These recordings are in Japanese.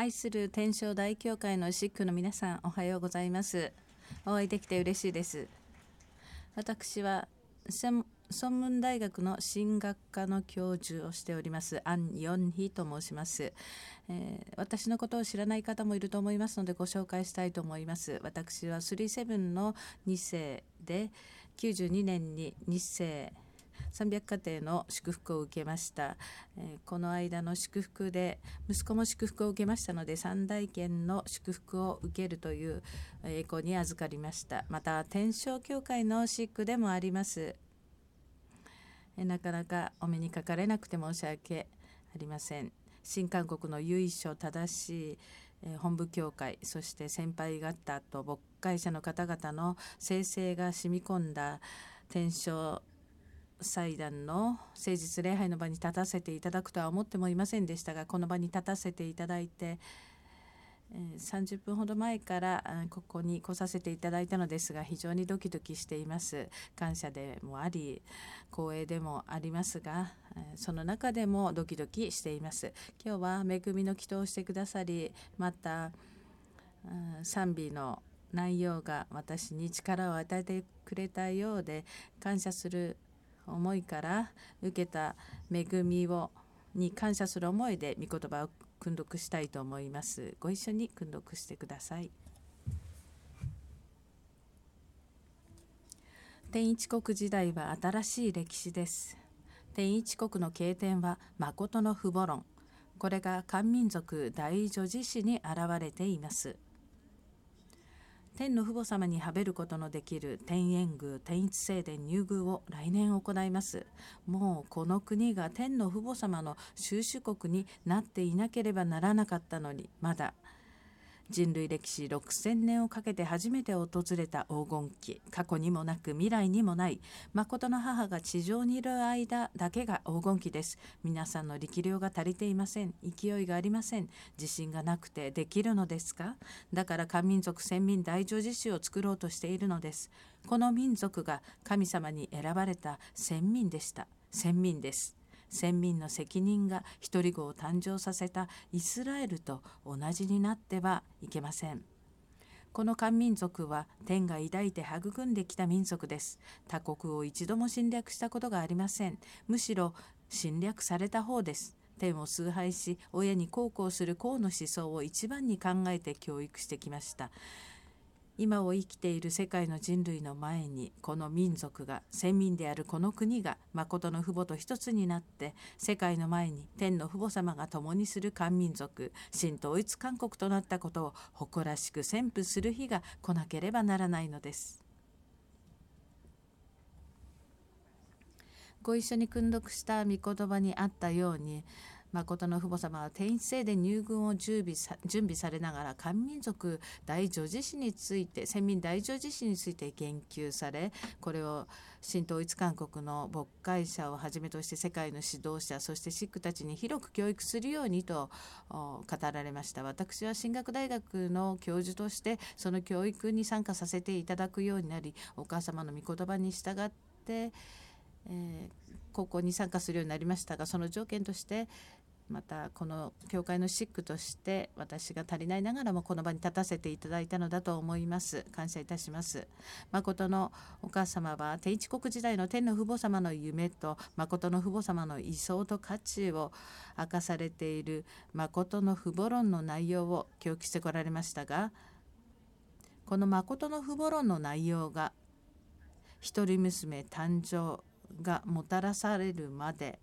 愛する天正大教会のシックの皆さんおはようございますお会いできて嬉しいです私は専門大学の進学科の教授をしておりますアン・ヨンヒと申します、えー、私のことを知らない方もいると思いますのでご紹介したいと思います私は37の2世で92年に2世300家庭の祝福を受けました、えこの間の祝福で息子も祝福を受けましたので三大県の祝福を受けるという栄光に預かりましたまた天正教会のシックでもありますえなかなかお目にかかれなくて申し訳ありません新韓国の由緒正しい本部協会そして先輩方と牧会者の方々の生成が染み込んだ天正祭壇の誠実礼拝の場に立たせていただくとは思ってもいませんでしたがこの場に立たせていただいて30分ほど前からここに来させていただいたのですが非常にドキドキしています感謝でもあり光栄でもありますがその中でもドキドキしています今日は恵みの祈祷をしてくださりまた賛美の内容が私に力を与えてくれたようで感謝する思いから受けた恵みをに感謝する思いで御言葉を訓読したいと思います。ご一緒に訓読してください。天一国時代は新しい歴史です。天一国の経典は誠の父母論。これが漢民族大女子史に現れています。天の父母様にはべることのできる天縁宮天一聖殿入宮を来年行いますもうこの国が天の父母様の収支国になっていなければならなかったのにまだ人類歴史6000年をかけて初めて訪れた黄金期過去にもなく未来にもない誠の母が地上にいる間だけが黄金期です皆さんの力量が足りていません勢いがありません自信がなくてできるのですかだから漢民族先民大乗寺衆を作ろうとしているのですこの民族が神様に選ばれた先民でした先民です先民の責任が一人子を誕生させたイスラエルと同じになってはいけません。この漢民族は天が抱いて育んできた民族です。他国を一度も侵略したことがありません。むしろ侵略された方です。天を崇拝し親に孝行する公の思想を一番に考えて教育してきました今を生きている世界の人類の前にこの民族が先民であるこの国が誠の父母と一つになって世界の前に天の父母様が共にする漢民族新統一韓国となったことを誇らしく宣布する日が来なければならないのです。ご一緒に訓読した御言葉にあったように誠の父母様は天一制で入軍を準備さ準備されながら漢民族大女子史について先民大女子史について言及されこれを新統一韓国の牧会者をはじめとして世界の指導者そしてシックたちに広く教育するようにと語られました私は進学大学の教授としてその教育に参加させていただくようになりお母様の御言葉に従って、えー、高校に参加するようになりましたがその条件として、またこの教会のシックとして私が足りないながらもこの場に立たせていただいたのだと思います感謝いたします誠のお母様は天一国時代の天の父母様の夢と誠の父母様の位相と価値を明かされている誠の父母論の内容を記憶してこられましたがこの誠の父母論の内容が一人娘誕生がもたらされるまで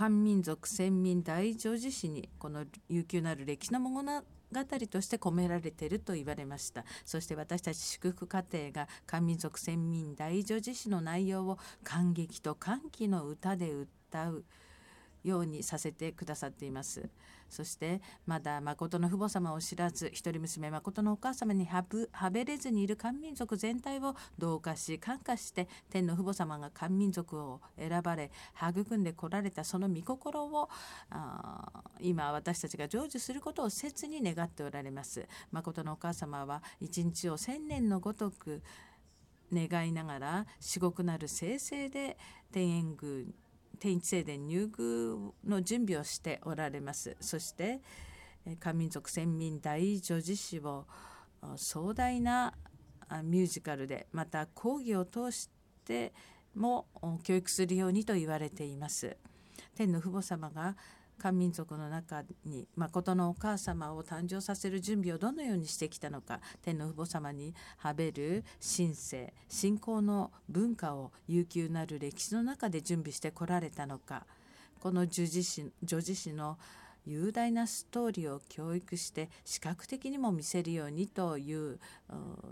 漢民族先民大乗寺史にこの悠久なる歴史の物語として込められていると言われましたそして私たち祝福家庭が漢民族先民大乗寺史の内容を感激と歓喜の歌で歌うようにさせてくださっています。そしてまだ誠の父母様を知らず一人娘誠のお母様にはぶはべれずにいる漢民族全体を同化し感化して天の父母様が漢民族を選ばれ育んでこられたその御心を今私たちが成就することを切に願っておられます。誠のお母様は一日を千年のごとく願いながら至極なる生成で天苑宮天一聖殿入宮の準備をしておられますそして漢民族先民大女子史を壮大なミュージカルでまた講義を通しても教育するようにと言われています。天の父母様が漢民族の中に誠のお母様を誕生させる準備をどのようにしてきたのか天の父母様にはべる神聖信仰の文化を悠久なる歴史の中で準備してこられたのかこの女児史の雄大なストーリーを教育して視覚的にも見せるようにという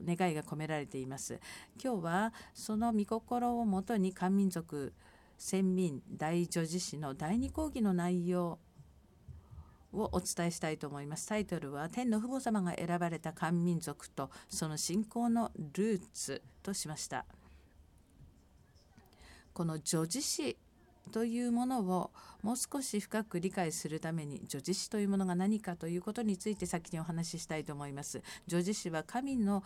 願いが込められています。今日はその御心をもとに漢民族先民大女子師の第二講義の内容をお伝えしたいと思いますタイトルは天の父母様が選ばれた漢民族とその信仰のルーツとしましたこの女子師というものをもう少し深く理解するために女子師というものが何かということについて先にお話ししたいと思います。女子師は神の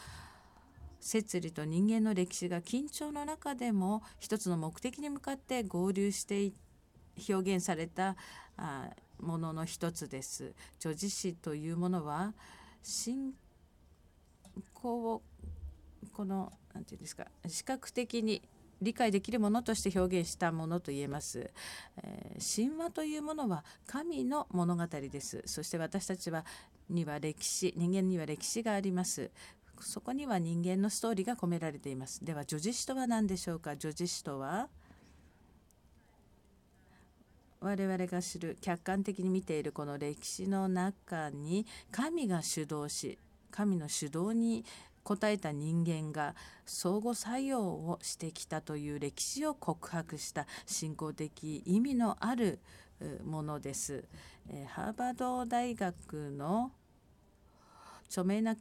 摂理と人間の歴史が緊張の中でも一つの目的に向かって合流して表現されたあものの一つです。著事詩というものは信仰をこの何て言うんですか視覚的に理解できるものとして表現したものと言えます、えー、神話というものは神の物語ですそして私たちはには歴史人間には歴史がありますそこには人間のストーリーが込められていますでは叙事詩とは何でしょうか叙事詩とは我々が知る客観的に見ているこの歴史の中に神が主導し神の主導に応えた人間が相互作用をしてきたという歴史を告白した信仰的意味のあるものです。ハーバード大学の著名な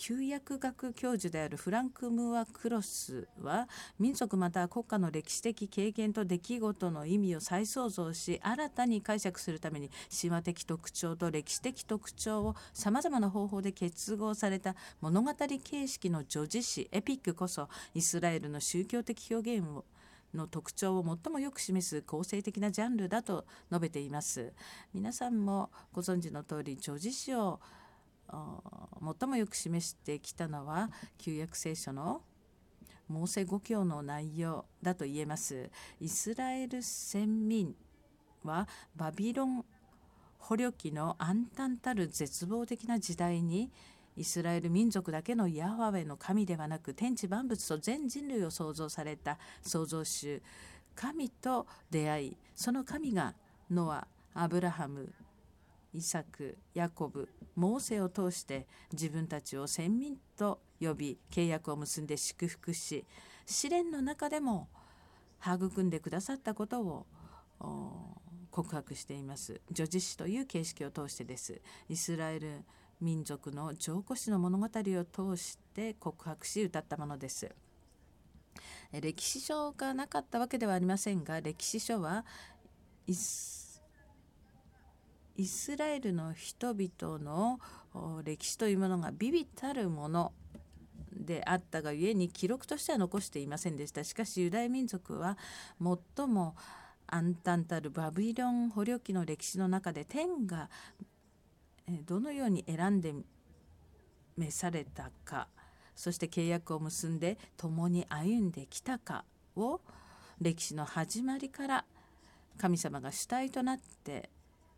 旧約学教授であるフランク・ムーア・クロスは民族また国家の歴史的経験と出来事の意味を再創造し新たに解釈するために神話的特徴と歴史的特徴をさまざまな方法で結合された物語形式の叙事詩エピックこそイスラエルの宗教的表現をの特徴を最もよく示す構成的なジャンルだと述べています皆さんもご存知の通り叙事詩を最もよく示してきたのは旧約聖書のモーセ5教の内容だと言えますイスラエル先民はバビロン捕虜期の暗淡たる絶望的な時代にイスラエル民族だけのヤワウェの神ではなく天地万物と全人類を創造された創造主神と出会いその神がノアアブラハムイサクヤコブモーセを通して自分たちを先民と呼び契約を結んで祝福し試練の中でも育んでくださったことを告白しています叙事詩という形式を通してですイスラエル民族の上古史の物語を通して告白し歌ったものです歴史書がなかったわけではありませんが歴史書はイスイスラエルの人々の歴史というものが微々たるものであったがゆえに記録としては残していませんでしたしかしユダヤ民族は最も暗淡たるバビロン捕虜記の歴史の中で天がどのように選んで召されたかそして契約を結んで共に歩んできたかを歴史の始まりから神様が主体となって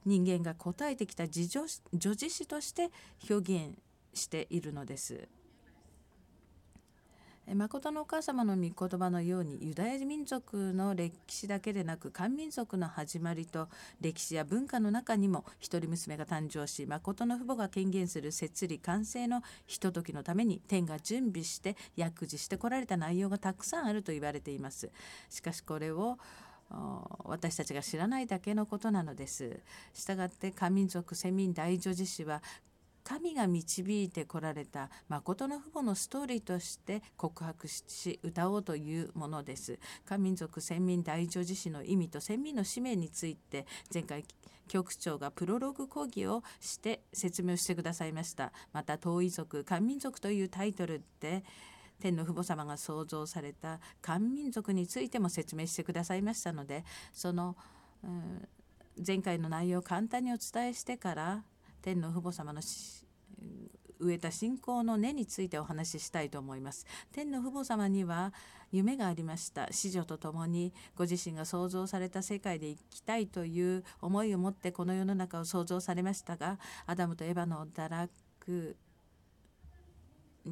人間が答えてきた叙事詩として表現しているのです。誠のお母様の御言葉のようにユダヤ民族の歴史だけでなく漢民族の始まりと歴史や文化の中にも一人娘が誕生し誠の父母が権限する摂理完成のひとときのために天が準備して薬事してこられた内容がたくさんあると言われています。しかしこれを私たちが知らないだけのことなのです。したがって過民族セ民大女子氏は神が導いてこられた誠の父母のストーリーとして告白し歌おうというものです。漢民族先民大女子詩の意味と先民の使命について前回局長がプロローグ講義をして説明をしてくださいました。また遠い族漢民族というタイトルで天の父母様が創造された漢民族についても説明してくださいましたのでその、うん、前回の内容を簡単にお伝えしてから天の父母様の植えた信仰の根についてお話ししたいと思います。天の父母様には夢がありました。子女と共にご自身が創造された世界で生きたいという思いを持ってこの世の中を創造されましたが、アダムとエヴァの堕落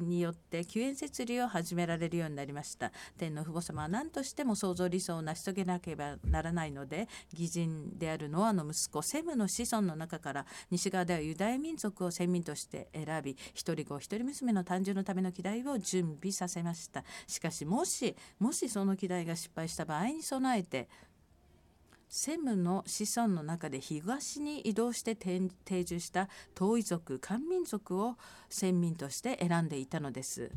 によって救援設理を始められるようになりました天皇父母様は何としても創造理想を成し遂げなければならないので義人であるノアの息子セムの子孫の中から西側ではユダヤ民族を先民として選び一人子一人娘の誕生のための機題を準備させましたしかしもしもしその機題が失敗した場合に備えて専務の子孫の中で東に移動して定住した遠い族漢民族を先民として選んでいたのです。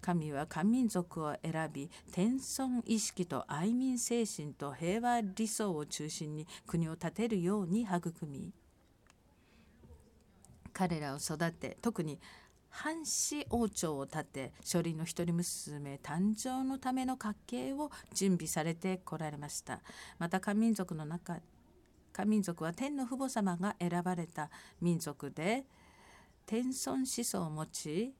神は漢民族を選び天孫意識と愛民精神と平和理想を中心に国を建てるように育み彼らを育て特に藩士王朝を建て書類の一人娘誕生のための家計を準備されてこられましたまた漢民族の中漢民族は天の父母様が選ばれた民族で天孫思想を持ち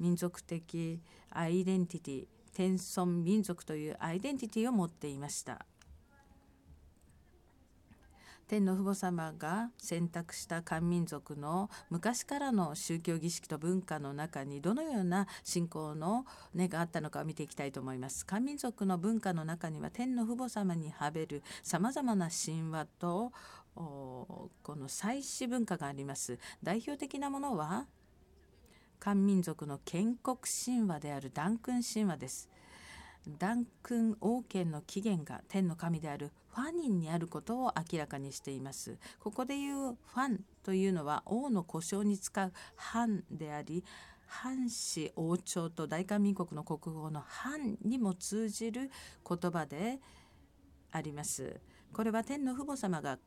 民族的アイデンティティ天孫民族というアイデンティティを持っていました天の父母様が選択した漢民族の昔からの宗教儀式と文化の中にどのような信仰の根があったのかを見ていきたいと思います。漢民族の文化の中には天の父母様にはべる様々な神話とこの祭祀文化があります。代表的なものは漢民族の建国神話であるダンクン神話です。ダンク王権の起源が天の神であるファニンにあることを明らかにしていますここでいうファンというのは王の故障に使う藩であり藩士王朝と大韓民国の国語の藩にも通じる言葉でありますこれは天の父母様が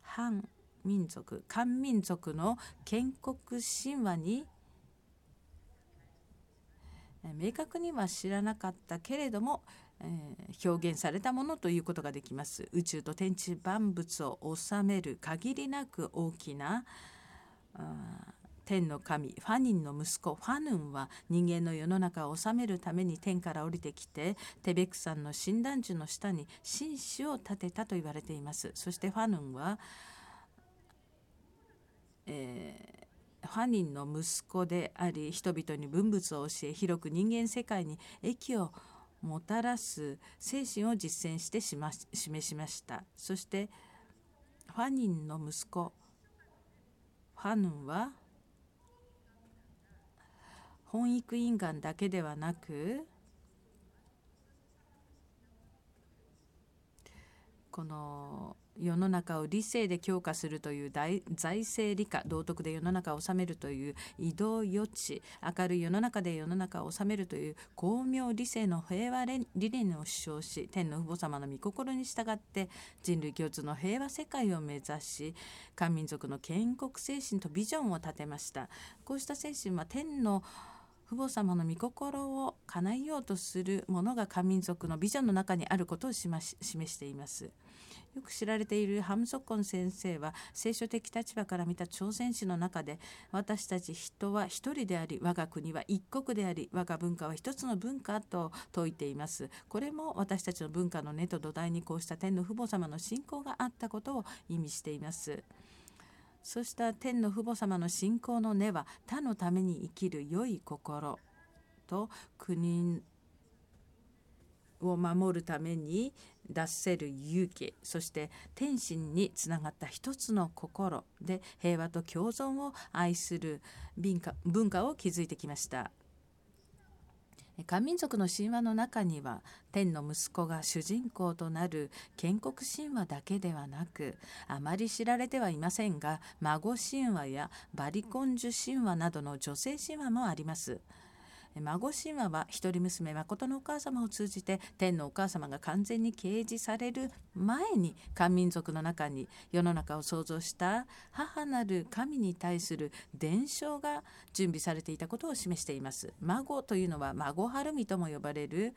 反民族漢民族の建国神話に明確には知らなかったけれどもえー、表現されたものということができます宇宙と天地万物を治める限りなく大きな天の神ファニンの息子ファヌンは人間の世の中を治めるために天から降りてきてテベクさんの診断樹の下に紳士を建てたと言われていますそしてファヌンは、えー、ファニンの息子であり人々に文物を教え広く人間世界に益をもたらす精神を実践してしま示しましたそしてファニンの息子ファヌンは本育院願だけではなくこの世の中を理性で強化するという財政理科道徳で世の中を治めるという移動余地明るい世の中で世の中を治めるという巧妙理性の平和理念を主張し天の父母様の御心に従って人類共通の平和世界を目指し漢民族の建国精神とビジョンを立てましたこうした精神は天の父母様の御心を叶えようとするものが漢民族のビジョンの中にあることを示しています。よく知られているハム・ソコン先生は聖書的立場から見た朝鮮史の中で私たち人は一人であり我が国は一国であり我が文化は一つの文化と説いていますこれも私たちの文化の根と土台にこうした天の父母様の信仰があったことを意味していますそうした天の父母様の信仰の根は他のために生きる良い心と国を守るために出せる勇気そして天心につながった一つの心で平和と共存を愛する文化文化を築いてきました。漢民族の神話の中には天の息子が主人公となる建国神話だけではなくあまり知られてはいませんが孫神話やバリコンジュ神話などの女性神話もあります。孫神話は一人娘誠のお母様を通じて天のお母様が完全に掲示される前に漢民族の中に世の中を創造した母なる神に対する伝承が準備されていたことを示しています。孫というのは孫春美とも呼ばれる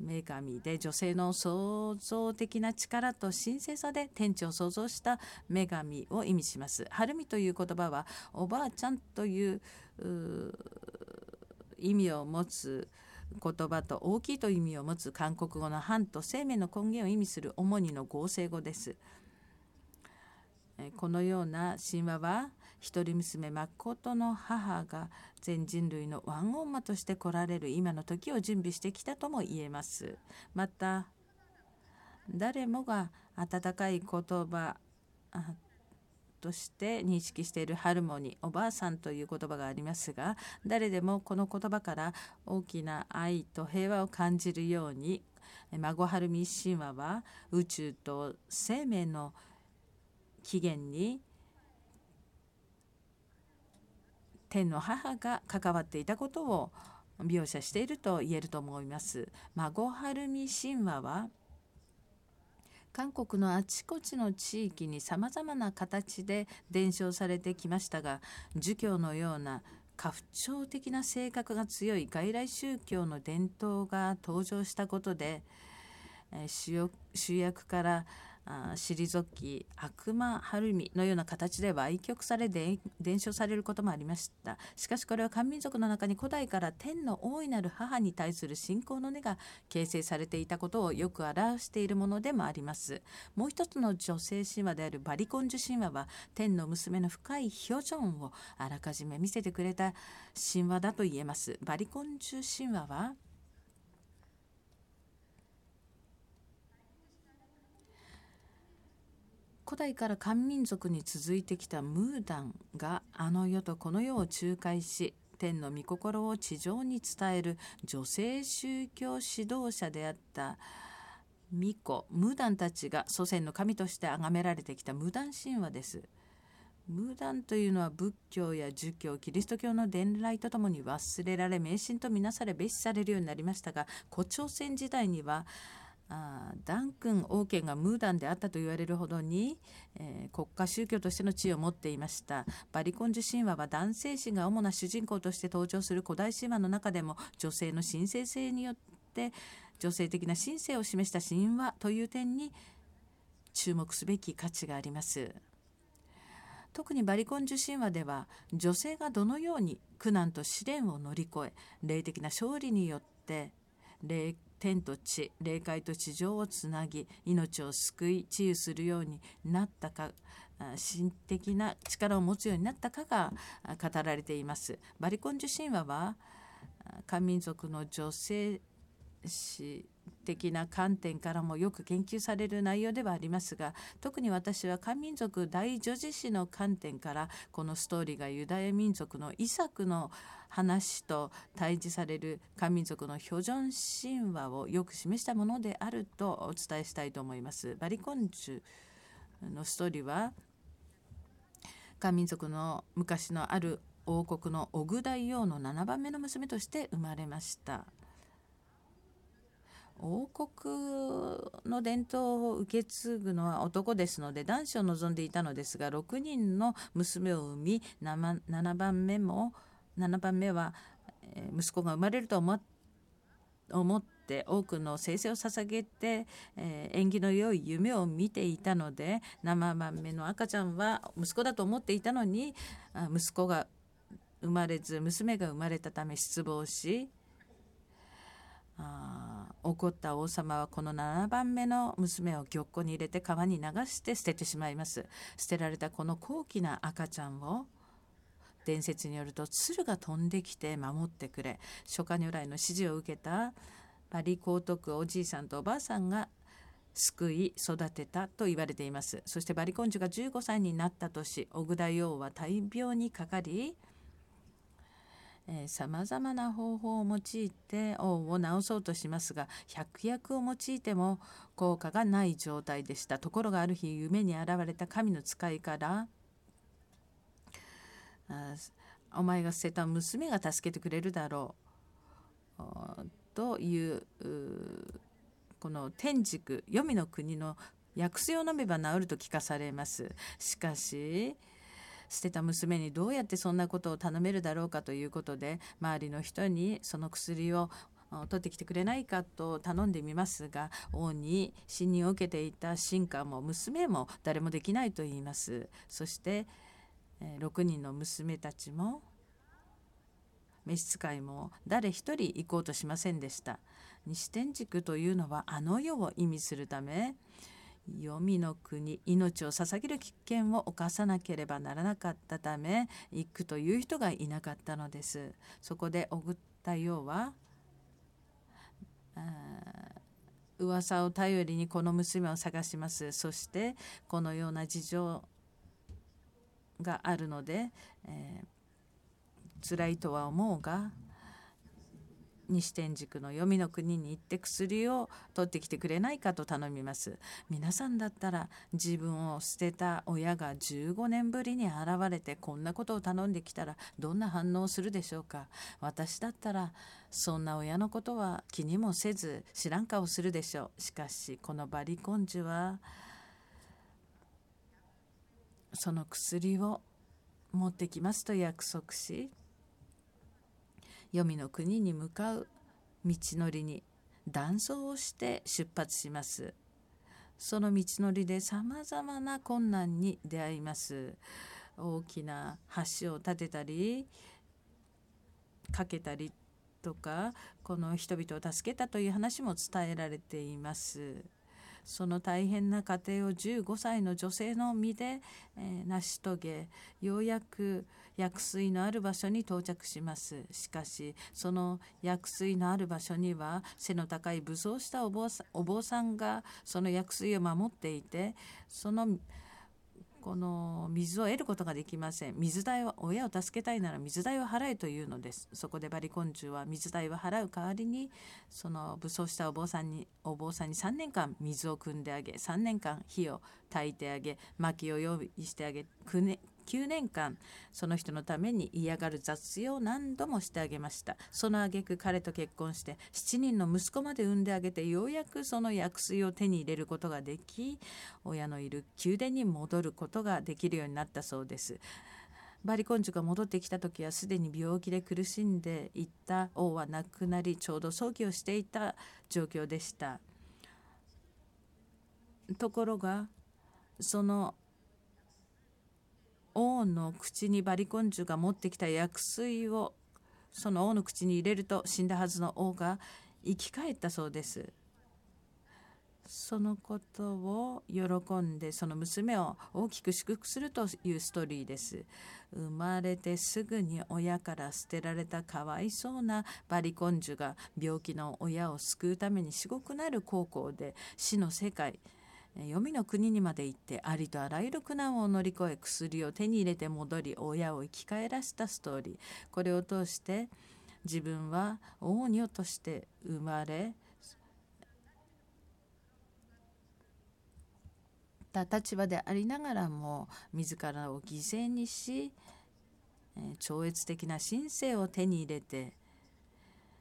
女神で女性の創造的な力と神聖さで天地を創造した女神を意味します。はるみという言葉はおばあちゃんという意味を持つ言葉と大きいと意味を持つ韓国語の「反」と生命の根源を意味する主にの合成語です。このような神話は一人娘誠の母が全人類のワンオンマとして来られる今の時を準備してきたとも言えます。また誰もが温かい言葉として認識しているハルモニーおばあさんという言葉がありますが誰でもこの言葉から大きな愛と平和を感じるように孫はるみ神話は宇宙と生命の起源に天の母が関わっていたことを描写していると言えると思います。孫春美神話は韓国のあちこちの地域にさまざまな形で伝承されてきましたが儒教のような家父長的な性格が強い外来宗教の伝統が登場したことで主役からあ退き悪魔晴海のような形で売却され伝承されることもありましたしかしこれは漢民族の中に古代から天の大いなる母に対する信仰の根が形成されていたことをよく表しているものでもありますもう一つの女性神話であるバリコンジュ神話は天の娘の深い表情をあらかじめ見せてくれた神話だと言えますバリコンジュ神話は古代から漢民族に続いてきたムーダンがあの世とこの世を仲介し天の御心を地上に伝える女性宗教指導者であった巫女ムーダンたちが祖先の神として崇められてきたムーダン神話です。ムーダンというのは仏教や儒教キリスト教の伝来とともに忘れられ迷信とみなされ蔑視されるようになりましたが古朝鮮時代にはあダン君王権がムーダンであったと言われるほどに、えー、国家宗教としての地位を持っていましたバリコンジュ神話は男性神が主な主人公として登場する古代神話の中でも女性の神聖性によって女性的な神聖を示した神話という点に注目すべき価値があります。特にバリコン受信話では女性がどのように苦難と試練を乗り越え霊的な勝利によって霊天と地霊界と地上をつなぎ命を救い治癒するようになったか神的な力を持つようになったかが語られていますバリコン受信神話は漢民族の女性詩的な観点からもよく研究される内容ではありますが特に私は漢民族大女児史の観点からこのストーリーがユダヤ民族の遺作の話と対峙される漢民族の標準神話をよく示したものであるとお伝えしたいと思います。バリコンチュのストーリーは漢民族の昔のある王国のオグ大王の7番目の娘として生まれました。王国の伝統を受け継ぐのは男ですので男子を望んでいたのですが6人の娘を産み 7, 7番目も7番目は息子が生まれると思って多くの生成を捧げて、えー、縁起の良い夢を見ていたので7番目の赤ちゃんは息子だと思っていたのに息子が生まれず娘が生まれたため失望しあ怒った王様はこの7番目の娘を玉港に入れて川に流して捨ててしまいます捨てられたこの高貴な赤ちゃんを伝説によると鶴が飛んできて守ってくれ初夏如来の指示を受けたパリ高徳おじいさんとおばあさんが救い育てたと言われていますそしてバリコンジュが15歳になった年小倉王は大病にかかりさまざまな方法を用いて王を治そうとしますが百薬を用いても効果がない状態でしたところがある日夢に現れた神の使いから「お前が捨てた娘が助けてくれるだろう」というこの天竺黄泉の国の薬草を飲めば治ると聞かされます。しかし捨てた娘にどうやってそんなことを頼めるだろうかということで周りの人にその薬を取ってきてくれないかと頼んでみますが王に信任を受けていた進化も娘も誰もできないと言いますそして6人の娘たちも召使いも誰一人行こうとしませんでした西天竺というのはあの世を意味するため黄泉の国命を捧げる危険を冒さなければならなかったため行くという人がいなかったのですそこで送ったようは噂を頼りにこの娘を探しますそしてこのような事情があるので、えー、辛いとは思うが西天竺の黄泉の国に行って薬を取ってきてくれないかと頼みます皆さんだったら自分を捨てた親が15年ぶりに現れてこんなことを頼んできたらどんな反応をするでしょうか私だったらそんな親のことは気にもせず知らん顔するでしょうしかしこのバリコンジュはその薬を持ってきますと約束し黄泉の国に向かう道のりに断層をして出発しますその道のりで様々な困難に出会います大きな橋を建てたりかけたりとかこの人々を助けたという話も伝えられていますその大変な家庭を15歳の女性の身で、えー、成し遂げようやく薬水のある場所に到着しますしかしその薬水のある場所には背の高い武装したお坊さお坊さんがその薬水を守っていてそのこの水を得ることができません水代は親を助けたいなら水代を払えというのですそこでバリ昆虫は水代を払う代わりにその武装したお坊さんにお坊さんに3年間水を汲んであげ3年間火を焚いてあげ薪を用意してあげ9年間その人のために嫌がる雑用を何度もしてあげましたその挙句彼と結婚して7人の息子まで産んであげてようやくその薬水を手に入れることができ親のいる宮殿に戻ることができるようになったそうですバリコンジュが戻ってきた時はすでに病気で苦しんでいた王は亡くなりちょうど葬儀をしていた状況でしたところがその王の口にバリコンジュが持ってきた薬水をその王の口に入れると死んだはずの王が生き返ったそうです。そのことを喜んでその娘を大きく祝福するというストーリーです。生まれてすぐに親から捨てられたかわいそうなバリコンジュが病気の親を救うために至極なる高校で死の世界黄泉の国にまで行ってありとあらゆる苦難を乗り越え薬を手に入れて戻り親を生き返らしたストーリーこれを通して自分は王女として生まれた立場でありながらも自らを犠牲にし超越的な神性を手に入れて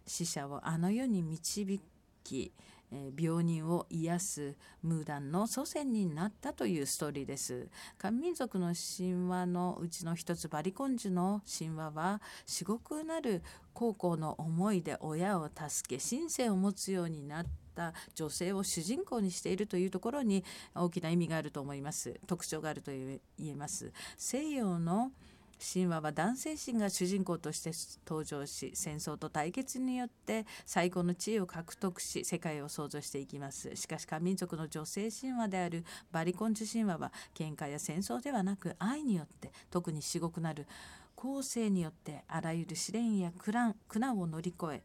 死者をあの世に導きえ病人を癒すムーダンの祖先になったというストーリーです。漢民族の神話のうちの一つバリコンジュの神話は至極なる高校の思いで親を助け神性を持つようになった女性を主人公にしているというところに大きな意味があると思います特徴があると言えます西洋の神話は男性神が主人公として登場し戦争と対決によって最高の地位を獲得し世界を創造していきますしかし漢民族の女性神話であるバリコンチ神話は喧嘩や戦争ではなく愛によって特に至極なる後世によってあらゆる試練や苦難苦難を乗り越え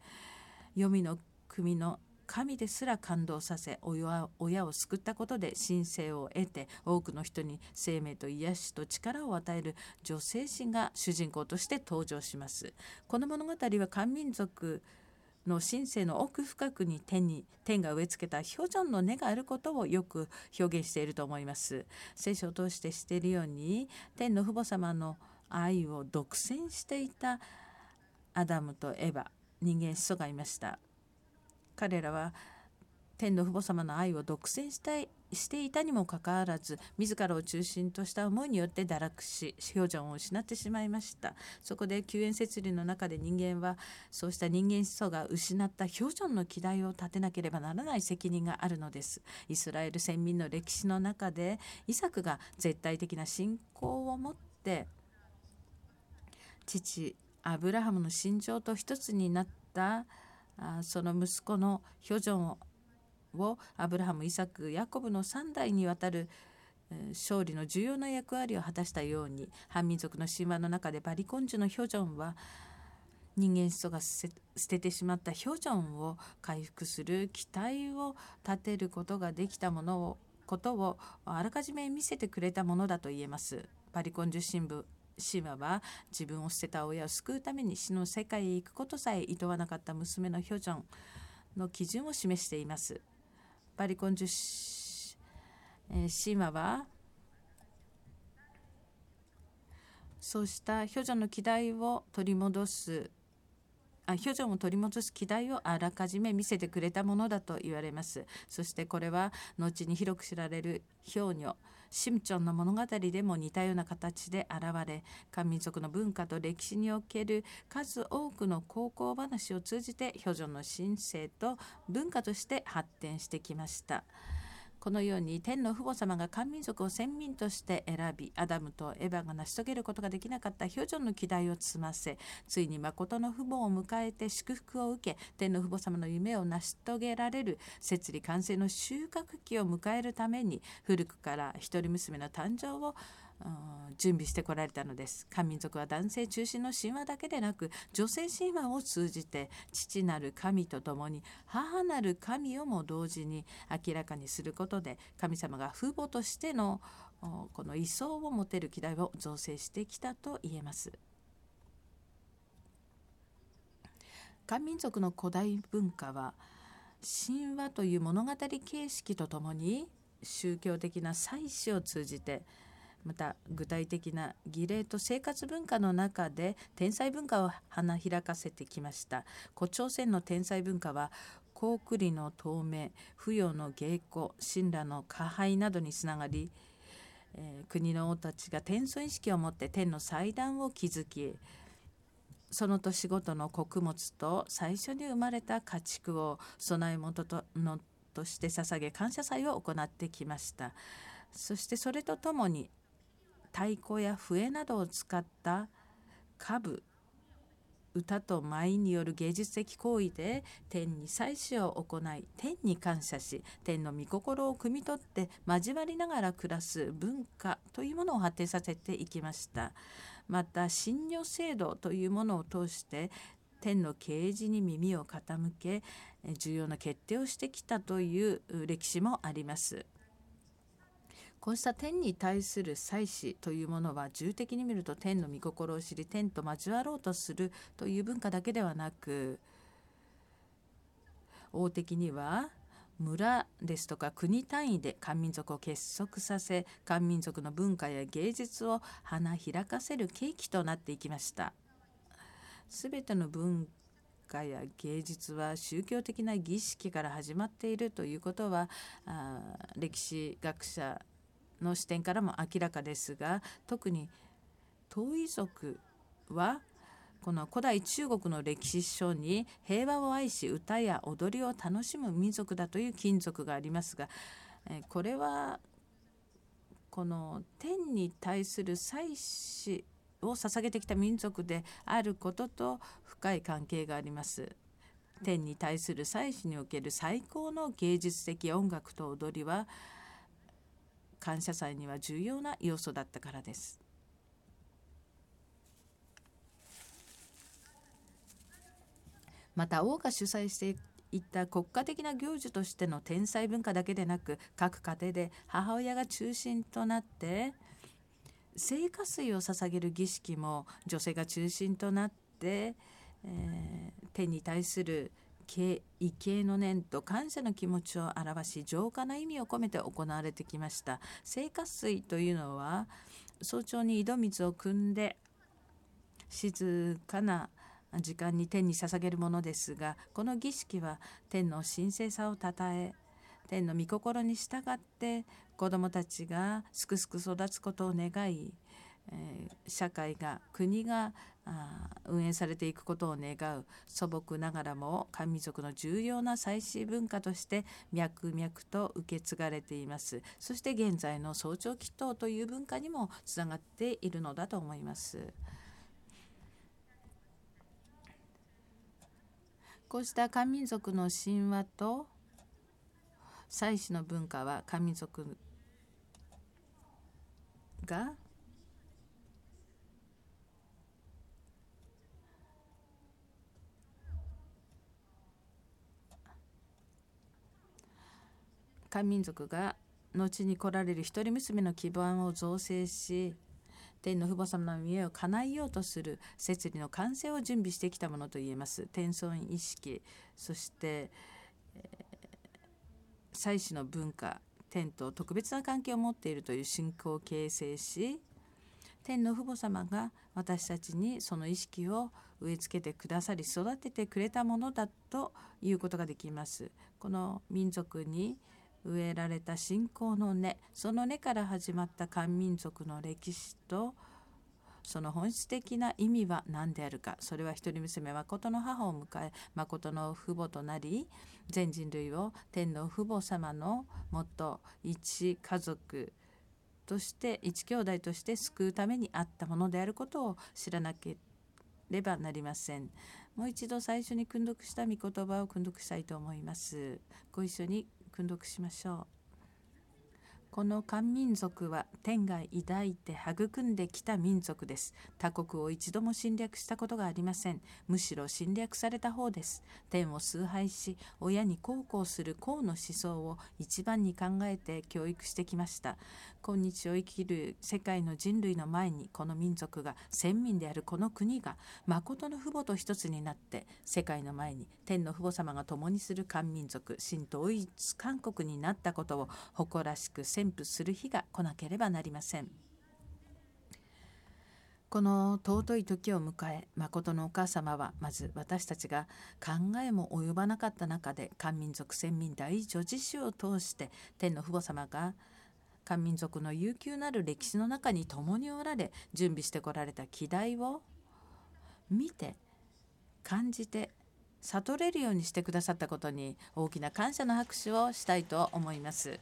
黄泉の国の神ですら感動させ親を救ったことで神聖を得て多くの人に生命と癒しと力を与える女性神が主人公として登場しますこの物語は漢民族の神聖の奥深くに天に天が植え付けた表情の根があることをよく表現していると思います聖書を通してしているように天の父母様の愛を独占していたアダムとエヴァ人間始祖がいました彼らは天の父母様の愛を独占したいしていたにもかかわらず自らを中心とした思いによって堕落し標準を失ってしまいましたそこで救援摂理の中で人間はそうした人間思想が失った標準の機代を立てなければならない責任があるのですイスラエル先民の歴史の中でイサクが絶対的な信仰を持って父アブラハムの心情と一つになったあその息子の表情ををアブラハムイサクヤコブの3代にわたる勝利の重要な役割を果たしたように反民族の神話の中でバリコンジュの表情は人間思想が捨ててしまった表情を回復する期待を立てることができたものをことをあらかじめ見せてくれたものだと言えます。パリコン受信部シヴァは自分を捨てた親を救うために死の世界へ行くことさえ厭わなかった娘のヒョジョンの基準を示しています。バリコン10シヴァはそうしたヒョジョンの期待を取り戻すあ表情も取り戻す機体をあらかじめ見せてくれたものだと言われますそしてこれは後に広く知られる氷女シムチョンの物語でも似たような形で現れ漢民族の文化と歴史における数多くの高校話を通じて表情の神聖と文化として発展してきました。このように天の父母様が漢民族を先民として選びアダムとエヴァが成し遂げることができなかった表情の期待を包ませついに誠の父母を迎えて祝福を受け天の父母様の夢を成し遂げられる摂理完成の収穫期を迎えるために古くから一人娘の誕生を準備してこられたのです漢民族は男性中心の神話だけでなく女性神話を通じて父なる神と共に母なる神をも同時に明らかにすることで神様が父母としてのこの位相を持てる機代を造成してきたと言えます。漢民族の古代文化は神話という物語形式とともに宗教的な祭祀を通じてまた具体的な儀礼と生活文化の中で天才文化を花開かせてきました古朝鮮の天才文化は高句麗の透明扶養の芸妓神羅の加配などにつながりえー、国の王たちが天送意識を持って天の祭壇を築きその年ごとの穀物と最初に生まれた家畜を供え物とのとして捧げ感謝祭を行ってきましたそしてそれとともに太鼓や笛などを使った歌舞歌と舞による芸術的行為で天に祭祀を行い天に感謝し天の御心を汲み取って交わりながら暮らす文化というものを発展させていきましたまた信女制度というものを通して天の啓示に耳を傾け重要な決定をしてきたという歴史もあります。こうした天に対する祭祀というものは重的に見ると天の御心を知り天と交わろうとするという文化だけではなく王的には村ですとか国単位で漢民族を結束させ漢民族の文化や芸術を花開かせる契機となっていきました。すべての文化や芸術は宗教的な儀式から始まっているということは歴史学者の視点からも明らかですが特に遠い族はこの古代中国の歴史書に平和を愛し歌や踊りを楽しむ民族だという金属がありますがこれはこの天に対する祭祀を捧げてきた民族であることと深い関係があります。天に対する祭祀における最高の芸術的音楽と踊りは感謝祭には重要な要素だったからです。また王が主催していった国家的な行事としての天才文化だけでなく各家庭で母親が中心となって聖火水を捧げる儀式も女性が中心となって、えー、天に対する畏敬の念と感謝の気持ちを表し浄化の意味を込めて行われてきました生活水というのは早朝に井戸水を汲んで静かな時間に天に捧げるものですがこの儀式は天の神聖さをたたえ天の御心に従って子どもたちがすくすく育つことを願い、え社会が国が運営されていくことを願う素朴ながらも漢民族の重要な祭祀文化として脈々と受け継がれていますそして現在の早朝祈祷という文化にもつながっているのだと思います。こうした漢民族の神話と祭祀の文化は漢民族が漢民族が後に来られる一人娘の基盤を造成し天の父母様の見栄を叶えようとする摂理の完成を準備してきたものといえます天孫意識そして、えー、祭祀の文化天と特別な関係を持っているという信仰を形成し天の父母様が私たちにその意識を植え付けてくださり育ててくれたものだということができます。この民族に植えられた信仰の根その根から始まった漢民族の歴史とその本質的な意味は何であるかそれは一人娘誠の母を迎え誠の父母となり全人類を天皇父母様のもと一家族として一兄弟として救うためにあったものであることを知らなければなりませんもう一度最初に訓読した御言葉を訓読したいと思いますご一緒に訓読しましょう。この漢民族は天が抱いて育んできた民族です。他国を一度も侵略したことがありません。むしろ侵略された方です。天を崇拝し、親に孝行する公の思想を一番に考えて教育してきました。今日を生きる世界の人類の前に、この民族が、先民であるこの国が、誠の父母と一つになって、世界の前に天の父母様が共にする漢民族、新統一韓国になったことを誇らしく先添付する日が来なければなりませんこの尊い時を迎え誠のお母様はまず私たちが考えも及ばなかった中で漢民族先民大女子史を通して天の父母様が漢民族の悠久なる歴史の中に共におられ準備してこられた季題を見て感じて悟れるようにしてくださったことに大きな感謝の拍手をしたいと思います。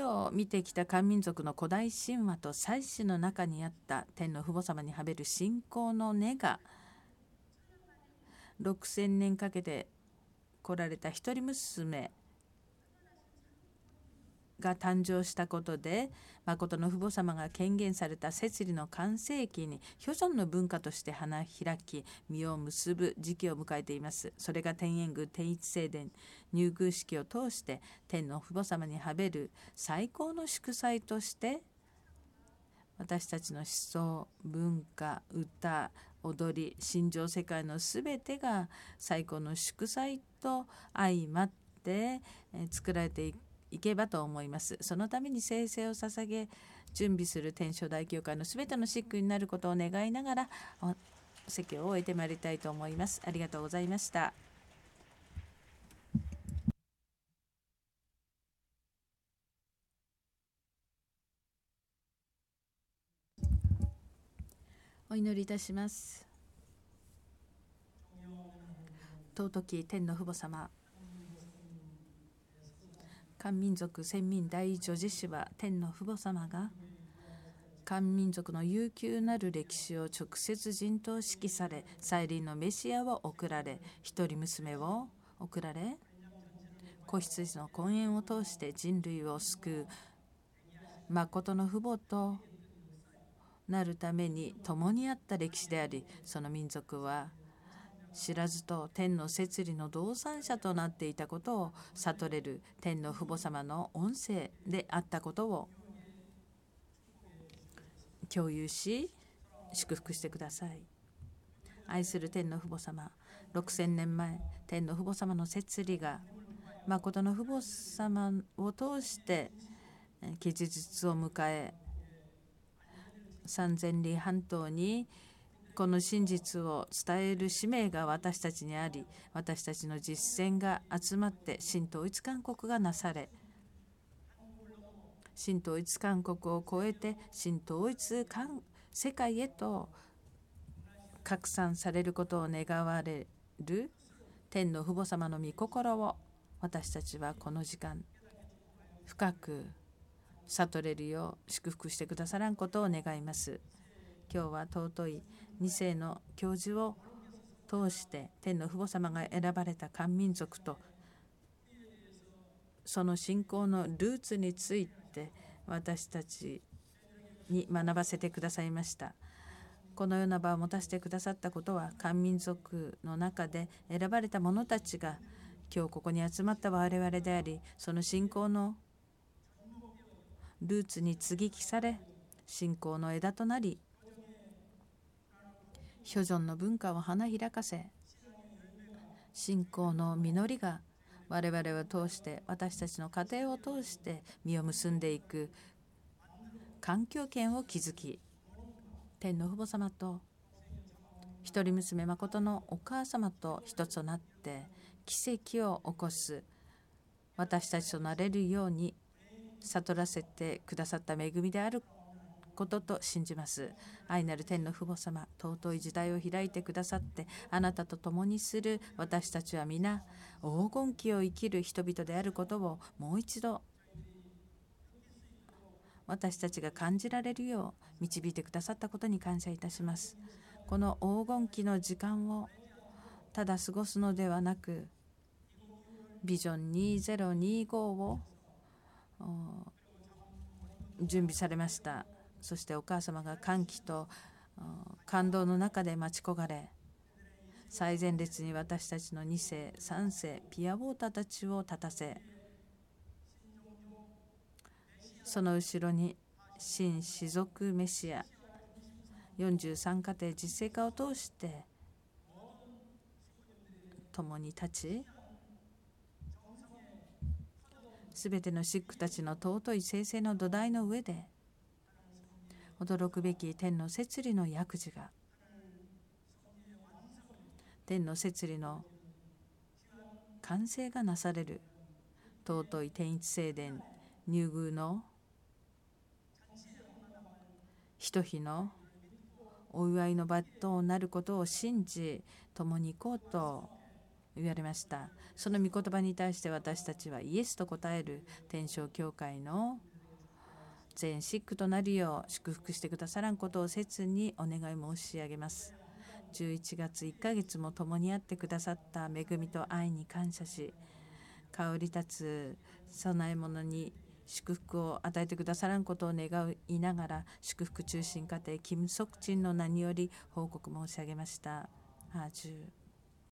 今日見てきた漢民族の古代神話と祭祀の中にあった天の父母様にはべる信仰の根が6,000年かけて来られた一人娘が誕生したことで誠の父母様が権限された摂理の完成期に虚尊の文化として花開き実を結ぶ時期を迎えていますそれが天苑宮天一聖殿入宮式を通して天の父母様にはべる最高の祝祭として私たちの思想文化歌踊り心情世界の全てが最高の祝祭と相まって作られていくいけばと思いますそのために生成を捧げ準備する天正大教会のすべてのシックになることを願いながらお席を終えてまいりたいと思いますありがとうございましたお祈りいたします尊き天の父母様漢民族先民大女子子は天の父母様が漢民族の悠久なる歴史を直接陣頭指揮され再臨のメシアを送られ一人娘を送られ子羊の婚宴を通して人類を救う誠の父母となるために共にあった歴史でありその民族は知らずと天の摂理の同産者となっていたことを悟れる天の父母様の音声であったことを共有し祝福してください愛する天の父母様6000年前天の父母様の摂理が誠の父母様を通して吉日を迎え三千里半島にこの真実を伝える使命が私たちにあり私たちの実践が集まって新統一勧告がなされ新統一勧告を超えて新統一世界へと拡散されることを願われる天の父母様の御心を私たちはこの時間深く悟れるよう祝福してくださらんことを願います。今日は尊い2世の教授を通して天の父母様が選ばれた漢民族とその信仰のルーツについて私たちに学ばせてくださいました。このような場を持たせてくださったことは漢民族の中で選ばれた者たちが今日ここに集まった我々でありその信仰のルーツに接ぎ木され信仰の枝となり諸存の文化を花開かせ信仰の実りが我々を通して私たちの家庭を通して実を結んでいく環境圏を築き天の父母様と一人娘誠のお母様と一つとなって奇跡を起こす私たちとなれるように悟らせてくださった恵みであることと信じます愛なる天の父母様尊い時代を開いてくださってあなたと共にする私たちは皆黄金期を生きる人々であることをもう一度私たちが感じられるよう導いてくださったことに感謝いたしますこの黄金期の時間をただ過ごすのではなくビジョン2025を準備されましたそしてお母様が歓喜と感動の中で待ち焦がれ最前列に私たちの2世3世ピアウォーターたちを立たせその後ろに新士族メシア43家庭実生化を通して共に立ちすべてのシックたちの尊い生成の土台の上で驚くべき天の摂理の薬事が天の摂理の完成がなされる尊い天一聖殿入宮の一日のお祝いの抜刀なることを信じ共に行こうと言われましたその御言葉に対して私たちはイエスと答える天正教会の全シックとなるよう祝福してくださらんことを切にお願い申し上げます。11月1ヶ月も共にあってくださった恵みと愛に感謝し香り立つ供え物に祝福を与えてくださらんことを願いながら祝福中心家庭キム・ソクチンの名により報告申し上げました。